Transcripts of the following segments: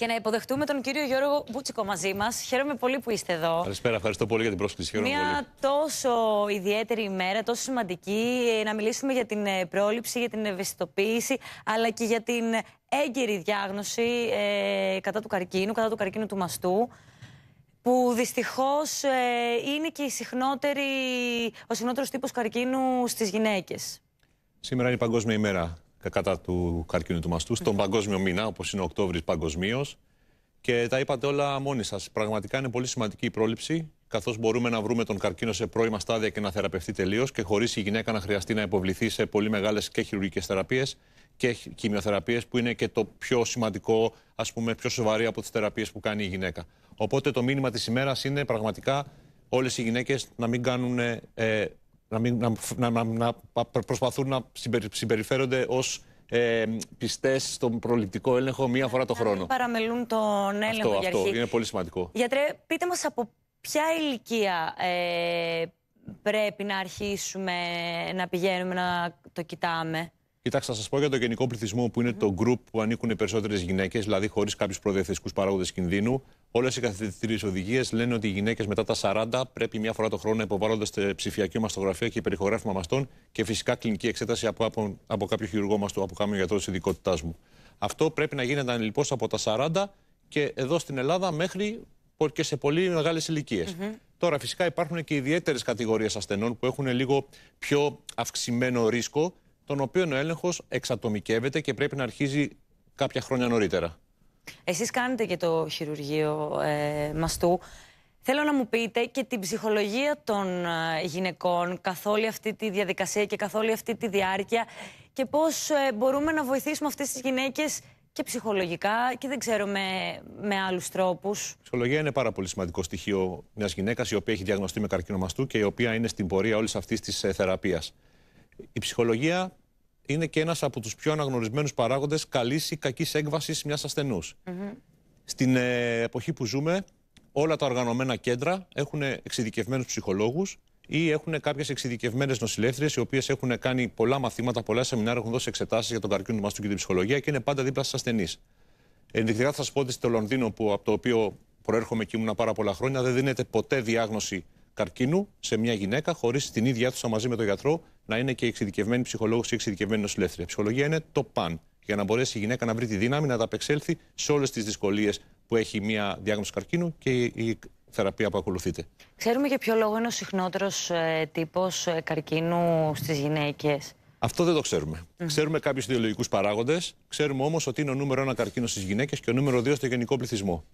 και να υποδεχτούμε τον κύριο Γιώργο Μπούτσικο μαζί μας. Χαίρομαι πολύ που είστε εδώ. Καλησπέρα, ευχαριστώ πολύ για την πρόσκληση. Χαίρομαι Μια τόσο ιδιαίτερη ημέρα, τόσο σημαντική, ε, να μιλήσουμε για την ε, πρόληψη, για την ευαισθητοποίηση, αλλά και για την έγκαιρη διάγνωση ε, κατά του καρκίνου, κατά του καρκίνου του μαστού που δυστυχώς ε, είναι και η συχνότερη, ο συχνότερος τύπος καρκίνου στις γυναίκες. Σήμερα είναι η Παγκόσμια ημέρα κατά του καρκίνου του μαστού, στον ναι. Παγκόσμιο Μήνα, όπως είναι ο Οκτώβρης παγκοσμίως. Και τα είπατε όλα μόνοι σας. Πραγματικά είναι πολύ σημαντική η πρόληψη, καθώς μπορούμε να βρούμε τον καρκίνο σε πρώιμα στάδια και να θεραπευτεί τελείως και χωρίς η γυναίκα να χρειαστεί να υποβληθεί σε πολύ μεγάλες και χειρουργικές θεραπείες και χημειοθεραπείες που είναι και το πιο σημαντικό, ας πούμε, πιο σοβαρή από τις θεραπείες που κάνει η γυναίκα. Οπότε το μήνυμα της ημέρας είναι πραγματικά όλες οι γυναίκες να μην κάνουν ε, να, να, να, να προσπαθούν να συμπεριφέρονται ως ε, πιστές στον προληπτικό έλεγχο μία φορά το χρόνο. παραμελούν τον έλεγχο αυτό, για αρχή. είναι πολύ σημαντικό. Γιατρέ, πείτε μας από ποια ηλικία ε, πρέπει να αρχίσουμε να πηγαίνουμε να το κοιτάμε. Κοιτάξτε, θα σας πω για το γενικό πληθυσμό που είναι το group που ανήκουν οι περισσότερες γυναίκες, δηλαδή χωρίς κάποιους προδιαθεστικού παράγοντες κινδύνου. Όλες οι καθηγητήριε οδηγίες λένε ότι οι γυναίκες μετά τα 40 πρέπει μία φορά το χρόνο να υποβάλλονται ψηφιακή μαστογραφία και περιχογράφημα μαστών και φυσικά κλινική εξέταση από, από, από κάποιο χειρουργό του, από κάποιο γιατρό της ειδικότητάς μου. Αυτό πρέπει να γίνεται λοιπόν από τα 40 και εδώ στην Ελλάδα μέχρι και σε πολύ μεγάλες ηλικίες. Mm -hmm. Τώρα, φυσικά υπάρχουν και ιδιαίτερες κατηγορίες ασθενών που έχουν λίγο πιο αυξημένο ρίσκο τον οποίο ο έλεγχος εξατομικεύεται και πρέπει να αρχίζει κάποια χρόνια νωρίτερα. Εσείς κάνετε και το χειρουργείο ε, μαστού. Θέλω να μου πείτε και την ψυχολογία των ε, γυναικών καθ' όλη αυτή τη διαδικασία και καθ' όλη αυτή τη διάρκεια και πώς ε, μπορούμε να βοηθήσουμε αυτές τις γυναίκες και ψυχολογικά και δεν ξέρω με, με άλλους τρόπους. Η ψυχολογία είναι πάρα πολύ σημαντικό στοιχείο μιας γυναίκας η οποία έχει διαγνωστεί με καρκίνο και η οποία είναι στην πορεία όλης τη της ε, θεραπείας. Η ψυχολογία είναι και ένας από τους πιο αναγνωρισμένους παράγοντες καλής ή κακής έκβασης μιας ασθενούς. Στην ε, εποχή που ζούμε, όλα τα οργανωμένα κέντρα έχουν εξειδικευμένους ψυχολόγους ή έχουν κάποιες εξειδικευμένες νοσηλεύτριες, οι οποίες έχουν κάνει πολλά μαθήματα, πολλά σεμινάρια, έχουν δώσει εξετάσεις για τον καρκίνο του μαστού και την ψυχολογία και είναι πάντα δίπλα στους ασθενείς. Ενδεικτικά θα σας πω ότι στο Λονδίνο, που, από το οποίο προέρχομαι και ήμουν πάρα πολλά χρόνια, δεν δίνεται ποτέ διάγνωση καρκίνου σε μια γυναίκα χωρίς την ίδια αίθουσα μαζί με τον γιατρό να είναι και εξειδικευμένη ψυχολόγος και εξειδικευμένη νοσηλευθερη Η ψυχολογία είναι το παν για να μπορέσει η γυναίκα να βρει τη δύναμη να ανταπεξέλθει σε όλες τις δυσκολίες που έχει μια διάγνωση καρκίνου και η θεραπεία που ακολουθείται. Ξέρουμε για ποιο λόγο είναι ο συχνότερος ε, τύπος ε, καρκίνου στις γυναίκες. Αυτό δεν το ξέρουμε. Mm. Ξέρουμε κάποιους ιδεολογικούς παράγοντες. Ξέρουμε όμως ότι είναι ο νούμερο ένα καρκίνο στις γυναίκες και ο νούμερο δύο στο γενικό πληθυσμό.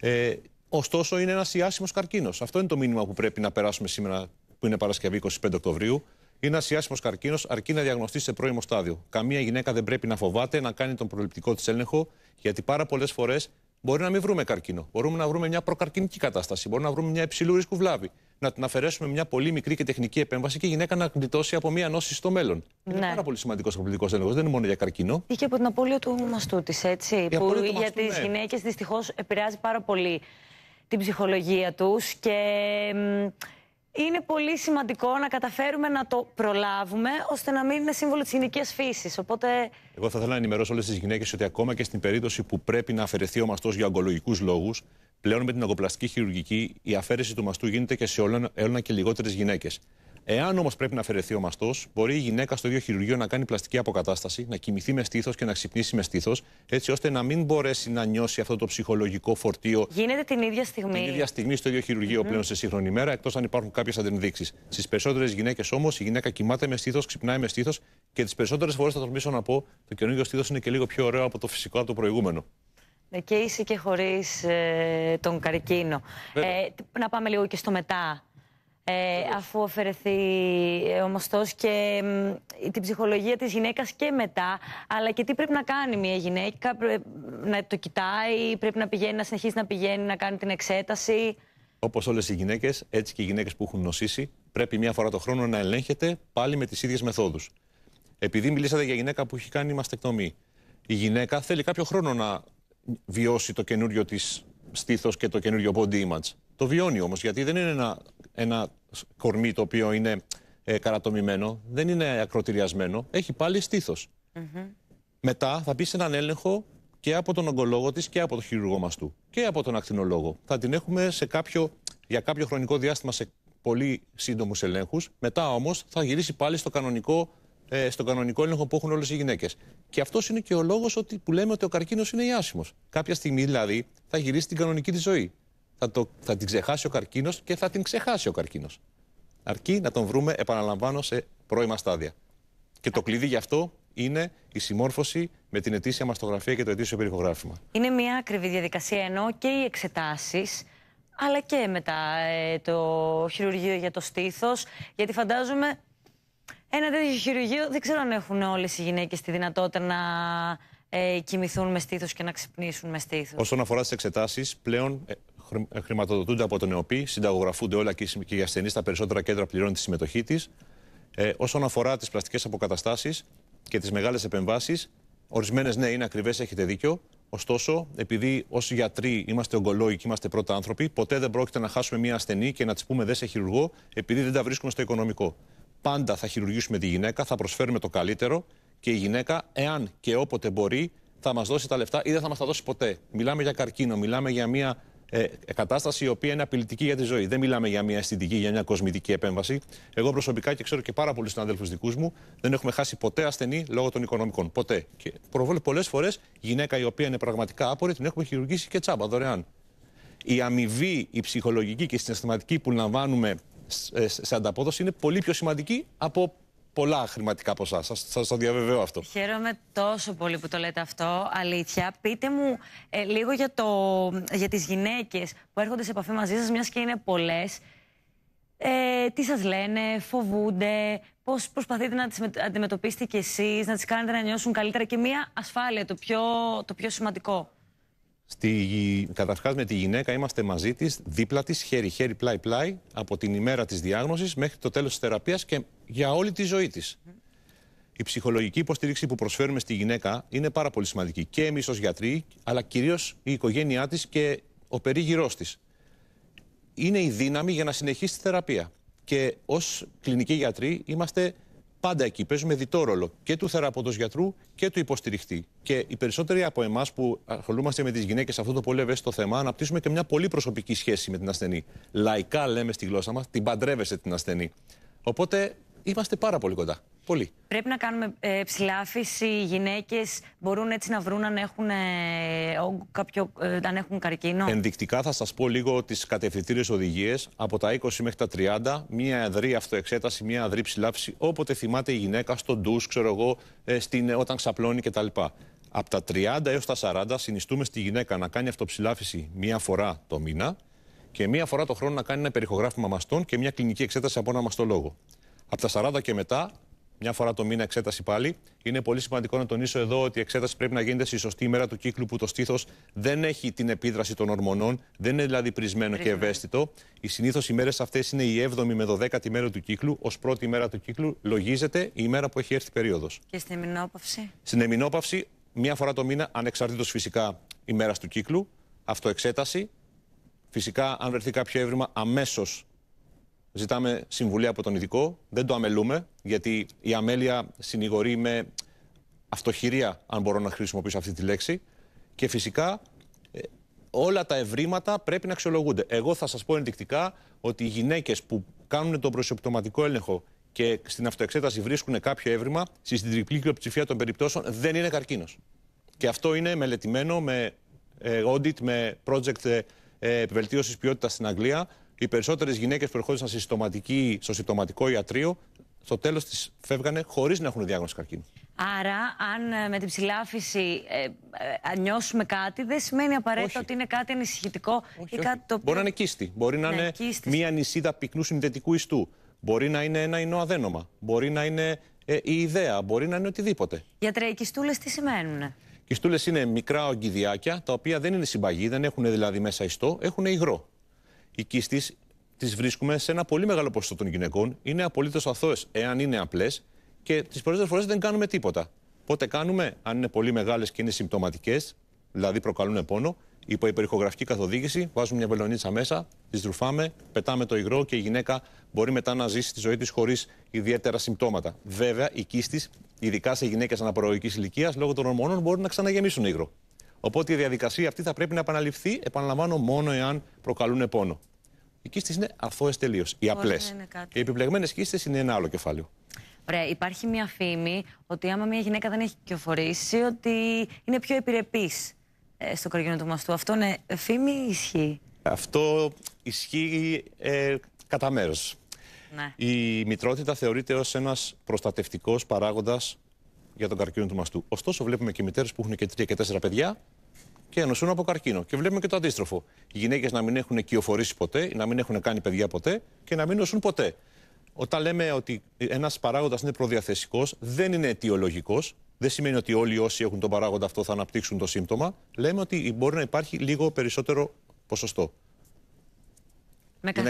Ε, ωστόσο, είναι ένας ιάσιμος καρκίνος. Αυτό είναι το μήνυμα που πρέπει να περάσουμε σήμερα, που είναι Παρασκευή 25 Οκτωβρίου. Είναι ασιάσιμος καρκίνος, αρκεί να διαγνωστεί σε πρώιμο στάδιο. Καμία γυναίκα δεν πρέπει να φοβάται να κάνει τον προληπτικό της έλεγχο, γιατί πάρα πολλές φορές μπορεί να μην βρούμε καρκίνο. Μπορούμε να βρούμε μια προκαρκινική κατάσταση, μπορούμε να βρούμε μια υψηλού ρίσκου βλάβη. Να την αφαιρέσουμε μια πολύ μικρή και τεχνική επέμβαση και η γυναίκα να γλιτώσει από μια νόση στο μέλλον. Ναι. Είναι πάρα πολύ σημαντικός ο προληπτικός έλεγχος, δεν είναι μόνο για καρκίνο. Είχε από την απώλεια του μαστού τη, έτσι. που μαστού, για τις ναι. γυναίκες δυστυχώς επηρεάζει πάρα πολύ την ψυχολογία τους και είναι πολύ σημαντικό να καταφέρουμε να το προλάβουμε ώστε να μην είναι σύμβολο της γυναικείας φύσης. Οπότε... Εγώ θα ήθελα να ενημερώσω όλες τις γυναίκες ότι ακόμα και στην περίπτωση που πρέπει να αφαιρεθεί ο μαστός για ογκολογικούς λόγους, πλέον με την αγκοπλαστική χειρουργική η αφαίρεση του μαστού γίνεται και σε όλα και λιγότερες γυναίκες. Εάν όμως πρέπει να αφαιρεθεί ο μαστός, μπορεί η γυναίκα στο ίδιο χειρουργείο να κάνει πλαστική αποκατάσταση, να κοιμηθεί με στήθος και να ξυπνήσει με στήθος, έτσι ώστε να μην μπορέσει να νιώσει αυτό το ψυχολογικό φορτίο. Γίνεται την ίδια στιγμή. Την ίδια στιγμή στο ίδιο χειρουργείο mm -hmm. πλέον σε σύγχρονη μέρα, εκτός αν υπάρχουν κάποιες αντενδείξει. Στις περισσότερες γυναίκες όμως, η γυναίκα κοιμάται με στήθος, ξυπνάει με στήθος και τις περισσότερες φορές θα τολμήσω να πω το καινούργιο στήθος είναι και λίγο πιο ωραίο από το φυσικό, από το προηγούμενο. Ε, και είσαι και χωρίς ε, τον καρκίνο. Ε, να πάμε λίγο και στο μετά ε, αφού αφαιρεθεί ε, ο και ε, την ψυχολογία της γυναίκας και μετά, αλλά και τι πρέπει να κάνει μια γυναίκα, να το κοιτάει, πρέπει να πηγαίνει, να συνεχίσει να πηγαίνει, να κάνει την εξέταση. Όπως όλες οι γυναίκες, έτσι και οι γυναίκες που έχουν νοσήσει, πρέπει μία φορά το χρόνο να ελέγχεται πάλι με τις ίδιες μεθόδους. Επειδή μιλήσατε για γυναίκα που έχει κάνει μαστεκτομή, η γυναίκα θέλει κάποιο χρόνο να βιώσει το καινούριο της στήθος και το καινούριο body image. Το βιώνει όμως, γιατί δεν είναι ένα ένα κορμί το οποίο είναι ε, καρατομημένο, δεν είναι ακροτηριασμένο, έχει πάλι στήθος. Mm Μετά θα πει σε έναν έλεγχο και από τον ογκολόγο της και από τον χειρουργό μας του και από τον ακτινολόγο. Θα την έχουμε σε κάποιο, για κάποιο χρονικό διάστημα σε πολύ σύντομους ελέγχους. Μετά όμως θα γυρίσει πάλι στο κανονικό, ε, στο κανονικό έλεγχο που έχουν όλες οι γυναίκες. Και αυτός είναι και ο λόγος που λέμε ότι ο καρκίνος είναι ιάσιμος. Κάποια στιγμή δηλαδή θα γυρίσει στην κανονική της ζωή θα, το, θα την ξεχάσει ο καρκίνος και θα την ξεχάσει ο καρκίνος. Αρκεί να τον βρούμε, επαναλαμβάνω, σε πρώιμα στάδια. Και το κλειδί γι' αυτό είναι η συμμόρφωση με την ετήσια μαστογραφία και το ετήσιο περιχογράφημα. Είναι μια ακριβή διαδικασία ενώ και οι εξετάσεις, αλλά και μετά ε, το χειρουργείο για το στήθος. Γιατί φαντάζομαι ένα τέτοιο χειρουργείο δεν ξέρω αν έχουν όλες οι γυναίκες τη δυνατότητα να ε, κοιμηθούν με στήθος και να ξυπνήσουν με στήθος. Όσον αφορά τις εξετάσεις, πλέον ε, ε, χρηματοδοτούνται από τον ΕΟΠΗ, συνταγογραφούνται όλα και οι ασθενείς στα περισσότερα κέντρα πληρώνουν τη συμμετοχή της. Ε, όσον αφορά τις πλαστικές αποκαταστάσεις και τις μεγάλες επεμβάσεις, ορισμένες ναι είναι ακριβές, έχετε δίκιο. Ωστόσο, επειδή ως γιατροί είμαστε ογκολόγοι και είμαστε πρώτα άνθρωποι, ποτέ δεν πρόκειται να χάσουμε μία ασθενή και να της πούμε δε σε χειρουργό, επειδή δεν τα βρίσκουμε στο οικονομικό. Πάντα θα χειρουργήσουμε τη γυναίκα, θα προσφέρουμε το καλύτερο και η γυναίκα, εάν και όποτε μπορεί, θα μας δώσει τα λεφτά ή δεν θα μας τα δώσει ποτέ. Μιλάμε για καρκίνο, μιλάμε για μία ε, κατάσταση η οποία είναι απειλητική για τη ζωή. Δεν μιλάμε για μια αισθητική, για μια κοσμητική επέμβαση. Εγώ προσωπικά και ξέρω και πάρα πολλούς συναδέλφους δικούς μου, δεν έχουμε χάσει ποτέ ασθενή λόγω των οικονομικών. Ποτέ. Και πολλές φορές γυναίκα η οποία είναι πραγματικά άπορη την έχουμε χειρουργήσει και τσάμπα δωρεάν. Η αμοιβή, η ψυχολογική και η συναισθηματική που λαμβάνουμε ε, σε ανταπόδοση είναι πολύ πιο σημαντική από πολλά χρηματικά ποσά. Σας, σας το διαβεβαιώ αυτό. Χαίρομαι τόσο πολύ που το λέτε αυτό, αλήθεια. Πείτε μου ε, λίγο για, το, για τις γυναίκες που έρχονται σε επαφή μαζί σας, μιας και είναι πολλές. Ε, τι σας λένε, φοβούνται, πώς προσπαθείτε να τις αντιμετωπίσετε κι εσείς, να τις κάνετε να νιώσουν καλύτερα και μια ασφάλεια, το πιο, το πιο σημαντικό. Στη, καταρχάς με τη γυναίκα είμαστε μαζί της, δίπλα της, χέρι-χέρι, πλάι-πλάι, από την ημέρα της διάγνωσης μέχρι το τέλος της θεραπείας και για όλη τη ζωή της. Η ψυχολογική υποστήριξη που προσφέρουμε στη γυναίκα είναι πάρα πολύ σημαντική και εμείς ως γιατροί, αλλά κυρίως η οικογένειά της και ο περίγυρός της. Είναι η δύναμη για να συνεχίσει τη θεραπεία. Και ως κλινικοί γιατροί είμαστε πάντα εκεί. Παίζουμε διτό ρόλο και του θεραποντο γιατρού και του υποστηριχτή. Και οι περισσότεροι από εμάς που ασχολούμαστε με τις γυναίκες σε αυτό το πολύ ευαίσθητο θέμα, αναπτύσσουμε και μια πολύ προσωπική σχέση με την ασθενή. Λαϊκά λέμε στη γλώσσα μας, την παντρεύεσαι την ασθενή. Οπότε είμαστε πάρα πολύ κοντά. Πολύ. Πρέπει να κάνουμε ε, ψηλάφιση. Οι γυναίκες μπορούν έτσι να βρουν αν έχουν, ε, κάποιο, ε, αν έχουν καρκίνο. Ενδεικτικά θα σας πω λίγο τις κατευθυντήριες οδηγίες. Από τα 20 μέχρι τα 30, μία αδρή αυτοεξέταση, μία αδρή ψηλάφιση, όποτε θυμάται η γυναίκα, στον ντους, ξέρω εγώ, ε, στην, όταν ξαπλώνει κτλ. Από τα 30 έως τα 40 συνιστούμε στη γυναίκα να κάνει αυτοψηλάφιση μία φορά το μήνα και μία φορά το χρόνο να κάνει ένα περιχογράφημα μαστών και μία κλινική εξέταση από ένα μαστολόγο. Από τα 40 και μετά μια φορά το μήνα εξέταση πάλι. Είναι πολύ σημαντικό να τονίσω εδώ ότι η εξέταση πρέπει να γίνεται στη σωστή ημέρα του κύκλου που το στήθος δεν έχει την επίδραση των ορμονών, δεν είναι δηλαδή πρισμένο και ευαίσθητο. Οι συνήθως ημέρε αυτές είναι η 7η με 12η μέρα του κύκλου. Ως πρώτη ημέρα του κύκλου λογίζεται η ημέρα που έχει έρθει περίοδος. Και στην εμινόπαυση. Στην εμινόπαυση, μία φορά το μήνα, ανεξαρτήτως φυσικά ημέρα του κύκλου, αυτοεξέταση. Φυσικά, αν βρεθεί κάποιο έβριμα, αμέσως ζητάμε συμβουλή από τον ειδικό, δεν το αμελούμε, γιατί η αμέλεια συνηγορεί με αυτοχειρία, αν μπορώ να χρησιμοποιήσω αυτή τη λέξη. Και φυσικά ε, όλα τα ευρήματα πρέπει να αξιολογούνται. Εγώ θα σας πω ενδεικτικά ότι οι γυναίκες που κάνουν τον προσωπτωματικό έλεγχο και στην αυτοεξέταση βρίσκουν κάποιο έβριμα, στην τριπλή πλειοψηφία των περιπτώσεων δεν είναι καρκίνος. Και αυτό είναι μελετημένο με ε, audit, με project επιβελτίωσης ε, ποιότητας στην Αγγλία, οι περισσότερες γυναίκες που ερχόντουσαν στο συμπτωματικό ιατρείο, στο τέλος της φεύγανε χωρίς να έχουν διάγνωση καρκίνου. Άρα, αν ε, με την ψηλάφιση ε, ε νιώσουμε κάτι, δεν σημαίνει απαραίτητα ότι είναι κάτι ανησυχητικό ή κάτι το οποιο Μπορεί να είναι κίστη. Μπορεί να ναι, είναι μία νησίδα πυκνού συνδετικού ιστού. Μπορεί να είναι ένα ινό αδένομα. Μπορεί να είναι ε, η ιδέα. Μπορεί να είναι οτιδήποτε. Γιατρέ, οι κιστούλες τι σημαίνουν. Κιστούλες είναι μικρά ογκυδιάκια, τα οποία δεν είναι συμπαγή, δεν έχουν δηλαδή μέσα ιστό, έχουν υγρό. Οι κίστη τις βρίσκουμε σε ένα πολύ μεγάλο ποσοστό των γυναικών. Είναι απολύτως αθώες, εάν είναι απλές και τις περισσότερες φορές δεν κάνουμε τίποτα. Πότε κάνουμε, αν είναι πολύ μεγάλες και είναι συμπτωματικές, δηλαδή προκαλούν πόνο, υπό υπερηχογραφική καθοδήγηση, βάζουμε μια βελονίτσα μέσα, τις ρουφάμε, πετάμε το υγρό και η γυναίκα μπορεί μετά να ζήσει τη ζωή της χωρίς ιδιαίτερα συμπτώματα. Βέβαια, η κίστη, ειδικά σε γυναίκες αναπροοϊκή ηλικίας, λόγω των ορμόνων, μπορεί να ξαναγεμίσουν υγρό. Οπότε η διαδικασία αυτή θα πρέπει να επαναληφθεί, επαναλαμβάνω, μόνο εάν προκαλούν πόνο. Οι κίστες είναι αθώες τελείως. Οι απλέ. Οι επιπλεγμένες κίστες είναι ένα άλλο κεφάλαιο. Ωραία, υπάρχει μια φήμη ότι άμα μια γυναίκα δεν έχει κυκλοφορησει ότι είναι πιο επιρρεπής ε, στο καρκίνο του μαστού. Αυτό είναι φήμη ή ισχύει. Αυτό ισχύει ε, κατά μέρος. Ναι. Η μητρότητα θεωρείται ως ένας προστατευτικός παράγοντας για τον καρκίνο του μαστού. Ωστόσο, βλέπουμε και μητέρες που έχουν και τρία και τέσσερα παιδιά και νοσούν από καρκίνο. Και βλέπουμε και το αντίστροφο. Οι γυναίκες να μην έχουν κυοφορήσει ποτέ, να μην έχουν κάνει παιδιά ποτέ και να μην νοσούν ποτέ. Όταν λέμε ότι ένας παράγοντας είναι προδιαθεσικός, δεν είναι αιτιολογικός. Δεν σημαίνει ότι όλοι όσοι έχουν τον παράγοντα αυτό θα αναπτύξουν το σύμπτωμα. Λέμε ότι μπορεί να υπάρχει λίγο περισσότερο ποσοστό. Με είναι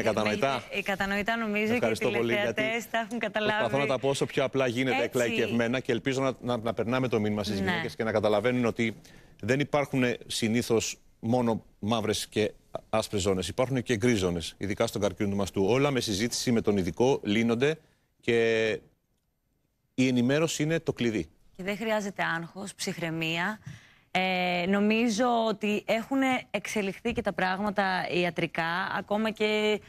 ε, κατανοητά. νομίζω και οι τηλεθεατές τα έχουν καταλάβει. Προσπαθώ να τα πω όσο πιο απλά γίνεται εκλαϊκευμένα και ελπίζω να, να, να περνάμε το μήνυμα στις ναι. γυναίκες και να καταλαβαίνουν ότι δεν υπάρχουν ε, συνήθως μόνο μαύρες και άσπρες ζώνες. Υπάρχουν και γκρι ειδικά στον καρκίνο του μαστού. Όλα με συζήτηση με τον ειδικό λύνονται και η ενημέρωση είναι το κλειδί. Και δεν χρειάζεται άγχος, ψυχραιμία. Ε, νομίζω ότι έχουν εξελιχθεί και τα πράγματα ιατρικά, ακόμα και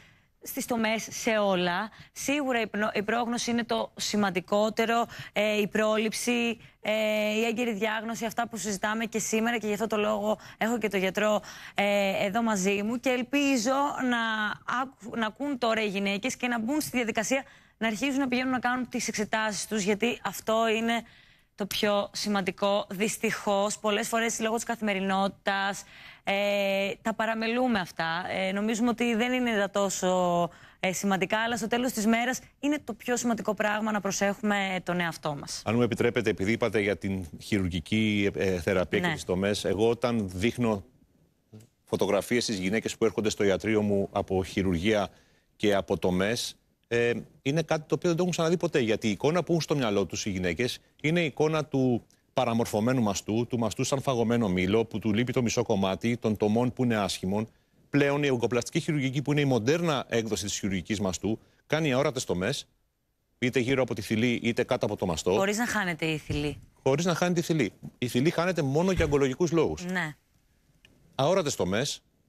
στις τομές σε όλα. Σίγουρα η πρόγνωση είναι το σημαντικότερο, ε, η πρόληψη, ε, η έγκαιρη διάγνωση, αυτά που συζητάμε και σήμερα και γι' αυτό το λόγο έχω και το γιατρό εδώ μαζί μου και ελπίζω να, να ακούν τώρα οι γυναίκες και να μπουν στη διαδικασία να αρχίζουν να πηγαίνουν να κάνουν τις εξετάσεις τους γιατί αυτό είναι το πιο σημαντικό. Δυστυχώς, πολλές φορές λόγω της καθημερινότητας ε, τα παραμελούμε αυτά. Ε, νομίζουμε ότι δεν είναι τα τόσο ε, σημαντικά, αλλά στο τέλος της μέρας είναι το πιο σημαντικό πράγμα να προσέχουμε τον εαυτό μας. Αν μου επιτρέπετε, επειδή είπατε για την χειρουργική ε, θεραπεία και ναι. τις τομές, εγώ όταν δείχνω φωτογραφίες στις γυναίκες που έρχονται στο ιατρείο μου από χειρουργία και από τομές, ε, είναι κάτι το οποίο δεν το έχουν ξαναδεί ποτέ. Γιατί η εικόνα που έχουν στο μυαλό τους οι γυναίκες είναι η εικόνα του παραμορφωμένου μαστού, του μαστού σαν φαγωμένο μήλο, που του λείπει το μισό κομμάτι, των τομών που είναι άσχημων. Πλέον η ογκοπλαστική χειρουργική, που είναι η μοντέρνα έκδοση της χειρουργικής μαστού, κάνει αόρατες τομές, είτε γύρω από τη θηλή είτε κάτω από το μαστό. Χωρίς να χάνεται η θηλή. Χωρίς να χάνεται η θηλή. Η θηλή χάνεται μόνο για ογκολογικούς λόγους. Ναι. Αόρατες τομές,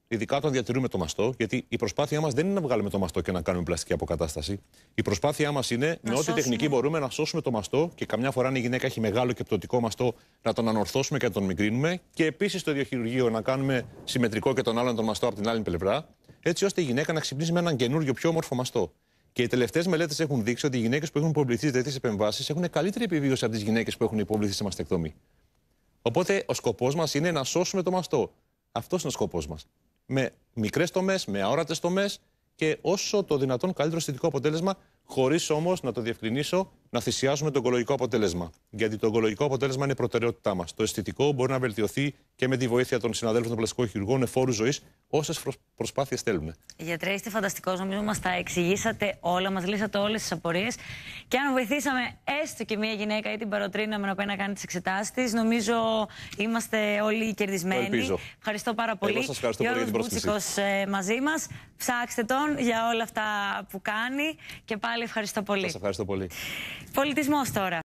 ειδικά όταν διατηρούμε το μαστό, γιατί η προσπάθειά μας δεν είναι να βγάλουμε το μαστό και να κάνουμε πλαστική αποκατάσταση. Η προσπάθειά μας είναι να με ό,τι τεχνική μπορούμε να σώσουμε το μαστό και καμιά φορά, αν η γυναίκα έχει μεγάλο και πτωτικό μαστό, να τον ανορθώσουμε και να τον μικρύνουμε. Και επίσης το ιδιοχειρουργείο να κάνουμε συμμετρικό και τον άλλον τον μαστό από την άλλη πλευρά, έτσι ώστε η γυναίκα να ξυπνήσει με έναν καινούριο πιο όμορφο μαστό. Και οι τελευταίες μελέτες έχουν δείξει ότι οι γυναίκες που έχουν υποβληθεί σε τέτοιες επεμβάσεις έχουν καλύτερη επιβίωση από τις γυναίκες που έχουν υποβληθεί σε μαστεκτομή. Οπότε ο σκοπός μας είναι να σώσουμε το μαστό. Αυτός είναι ο σκοπός μας με μικρές τομές, με αόρατες τομές και όσο το δυνατόν καλύτερο αισθητικό αποτέλεσμα, χωρίς όμως να το διευκρινίσω να θυσιάσουμε το οικολογικό αποτέλεσμα. Γιατί το οικολογικό αποτέλεσμα είναι η προτεραιότητά μας. Το αισθητικό μπορεί να βελτιωθεί και με τη βοήθεια των συναδέλφων των πλαστικών χειρουργών εφόρου ζωής, όσες προσπάθειες θέλουμε. Γιατρέ, είστε φανταστικός. Νομίζω μας τα εξηγήσατε όλα, μας λύσατε όλες τις απορίες. Και αν βοηθήσαμε έστω και μία γυναίκα ή την παροτρύναμε να πάει να κάνει τις εξετάσεις τη, νομίζω είμαστε όλοι κερδισμένοι. Ελπίζω. Ευχαριστώ πάρα πολύ. σας ευχαριστώ πολύ για την πρόσκληση. Ε, μαζί μας. Ψάξτε τον για όλα αυτά που κάνει και πάλι ευχαριστώ πολύ. ευχαριστώ πολύ. Πολιτισμός τώρα.